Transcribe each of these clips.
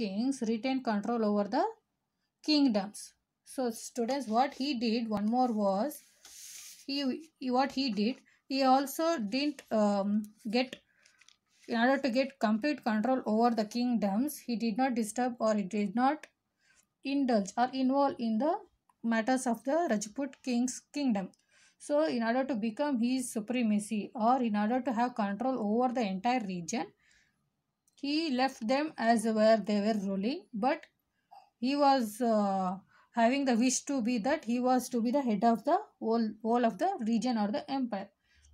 kings retained control over the kingdoms. So students what he did one more was he, he what he did he also didn't um, get in order to get complete control over the kingdoms he did not disturb or he did not indulge or involve in the matters of the Rajput king's kingdom. So in order to become his supremacy or in order to have control over the entire region he left them as where they were ruling but he was uh, having the wish to be that he was to be the head of the whole whole of the region or the empire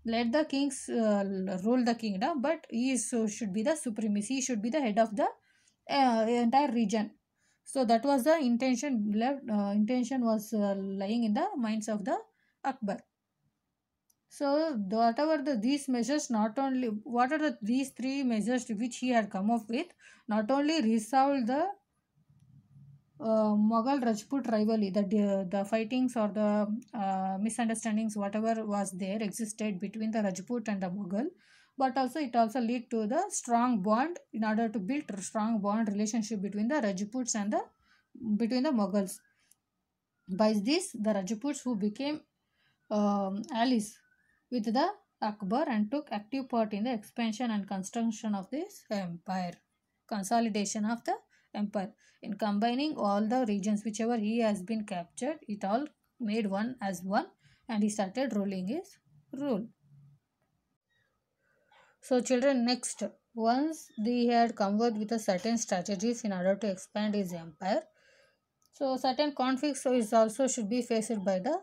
let the kings uh, rule the kingdom but he is, so uh, should be the supremacy he should be the head of the uh, entire region so that was the intention left uh, intention was uh, lying in the minds of the akbar so whatever the these measures not only what are the these three measures which he had come up with not only resolved the uh, Mughal Rajput rivalry the the fightings or the uh, misunderstandings whatever was there existed between the Rajput and the Mughal but also it also lead to the strong bond in order to build strong bond relationship between the Rajputs and the between the Mughals. By this the Rajputs who became um, allies with the Akbar and took active part in the expansion and construction of this empire, consolidation of the empire. In combining all the regions, whichever he has been captured, it all made one as one and he started ruling his rule. So children, next, once he had converged with a certain strategies in order to expand his empire, so certain conflicts is also should be faced by the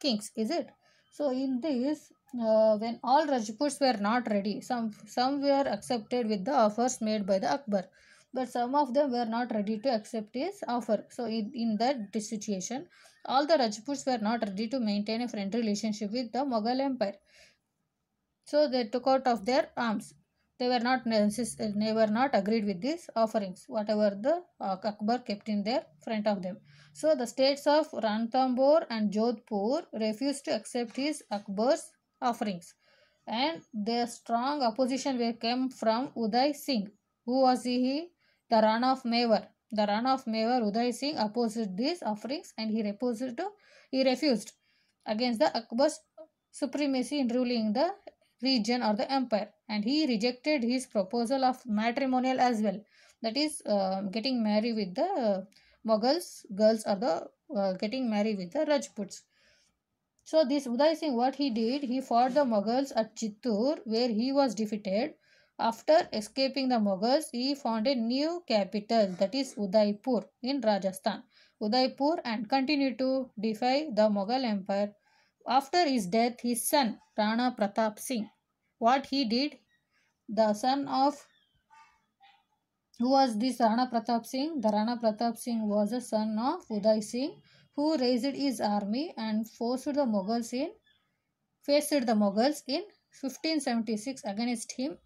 kings, is it? So in this, uh, when all Rajputs were not ready, some, some were accepted with the offers made by the Akbar. But some of them were not ready to accept his offer. So in, in that situation, all the Rajputs were not ready to maintain a friendly relationship with the Mughal Empire. So they took out of their arms. They were not eh, they were not agreed with these offerings, whatever the uh, Akbar kept in their front of them. So the states of Ranthambore and Jodhpur refused to accept his Akbar's offerings, and their strong opposition came from Uday Singh. Who was he? The Rana of Mewar. The Rana of Mewar, Uday Singh opposed these offerings and he refused to he refused against the Akbar's supremacy in ruling the region or the empire and he rejected his proposal of matrimonial as well that is uh, getting married with the uh, Mughals girls or the uh, getting married with the Rajputs. So this Uday Singh what he did he fought the Mughals at Chittur where he was defeated. After escaping the Mughals he founded new capital that is Udaipur in Rajasthan. Udaipur and continued to defy the Mughal empire. After his death his son Rana Pratap Singh what he did. The son of who was this Rana Pratap Singh? The Rana Pratap Singh was a son of Uday Singh who raised his army and forced the Mughals in faced the Mughals in 1576 against him.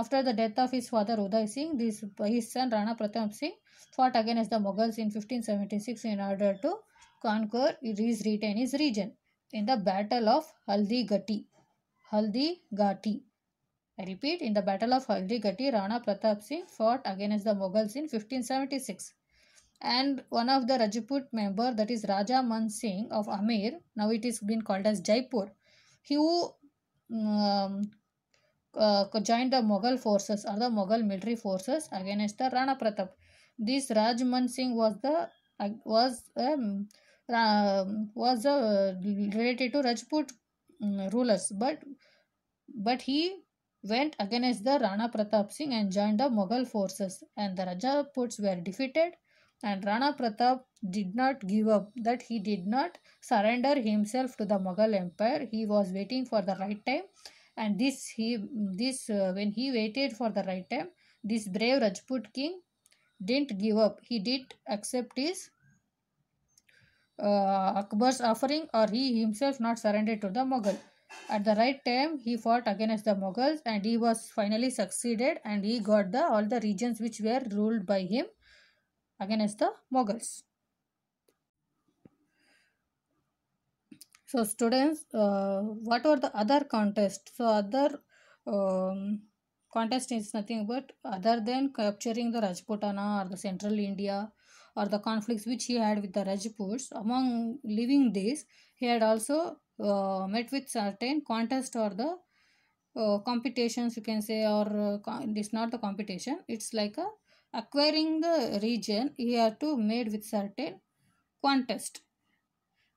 After the death of his father Uday Singh, this, his son Rana Pratap Singh fought against the Mughals in 1576 in order to conquer his retain his region in the Battle of Haldigati. Haldi Ghati. I repeat, in the Battle of Haldi Ghati, Rana Pratap Singh fought against the Mughals in 1576. And one of the Rajput member, that is Raja Man Singh of Amir, now it is been called as Jaipur, he who um, uh, joined the Mughal forces or the Mughal military forces against the Rana Pratap. This Rajman Singh was the uh, was um, uh, was uh, related to Rajput Mm, rulers but but he went against the Rana Pratap Singh and joined the Mughal forces and the Rajaputs were defeated and Rana Pratap did not give up that he did not surrender himself to the Mughal empire he was waiting for the right time and this he this uh, when he waited for the right time this brave Rajput king didn't give up he did accept his uh, Akbar's offering or he himself not surrendered to the Mughal. At the right time, he fought against the Mughals and he was finally succeeded and he got the all the regions which were ruled by him against the Mughals. So students, uh, what were the other contests? So other um, contest is nothing but other than capturing the Rajputana or the central India or the conflicts which he had with the Rajputs. Among living this, he had also uh, met with certain contest or the uh, competitions you can say or uh, it's not the competition it's like a acquiring the region he had to made with certain contest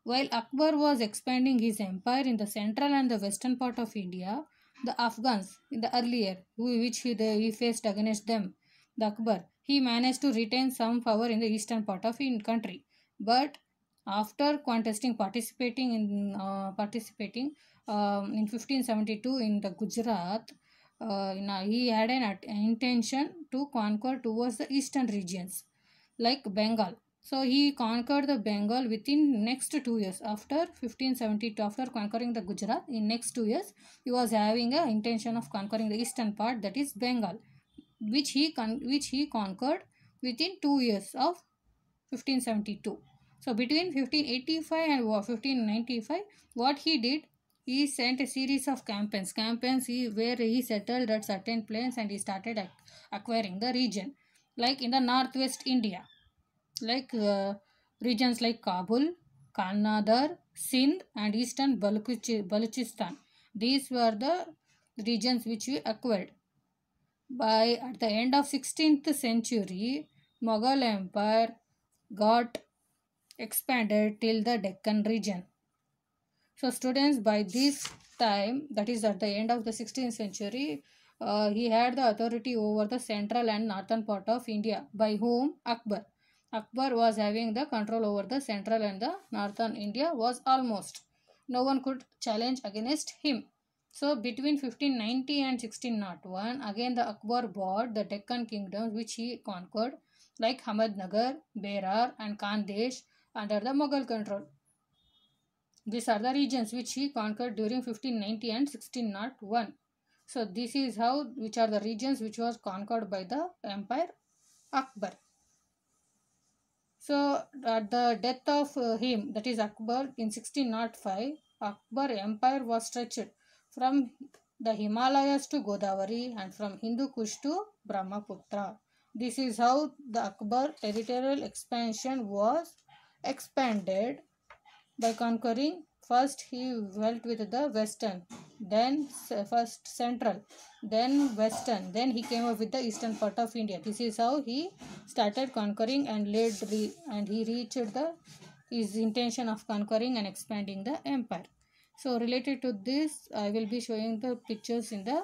while akbar was expanding his empire in the central and the western part of india the afghans in the earlier which he, the, he faced against them the akbar he managed to retain some power in the eastern part of the country. But after contesting participating in uh, participating um, in 1572 in the Gujarat, uh, he had an intention to conquer towards the eastern regions like Bengal. So he conquered the Bengal within next two years. After 1572, after conquering the Gujarat, in next two years, he was having a intention of conquering the eastern part that is Bengal which he, con which he conquered within two years of 1572. So between 1585 and 1595, what he did, he sent a series of campaigns, campaigns he, where he settled at certain plains and he started ac acquiring the region, like in the northwest India, like uh, regions like Kabul, Karnataka, Sindh and eastern Baluchistan. These were the regions which he acquired by at the end of 16th century Mughal empire got expanded till the Deccan region. So students by this time that is at the end of the 16th century uh, he had the authority over the central and northern part of India by whom Akbar. Akbar was having the control over the central and the northern India was almost. No one could challenge against him. So between 1590 and 1601, again the Akbar bought the Deccan kingdoms which he conquered like Ahmednagar, Berar and Khandesh under the Mughal control. These are the regions which he conquered during 1590 and 1601. So this is how which are the regions which was conquered by the empire Akbar. So at the death of uh, him that is Akbar in 1605, Akbar empire was stretched from the Himalayas to Godavari and from Hindu Kush to Brahmaputra. This is how the Akbar territorial expansion was expanded by conquering first he dealt with the western then first central then western then he came up with the eastern part of india this is how he started conquering and laid and he reached the his intention of conquering and expanding the empire so related to this, I will be showing the pictures in the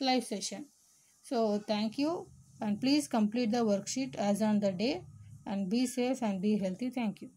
live session. So thank you and please complete the worksheet as on the day and be safe and be healthy. Thank you.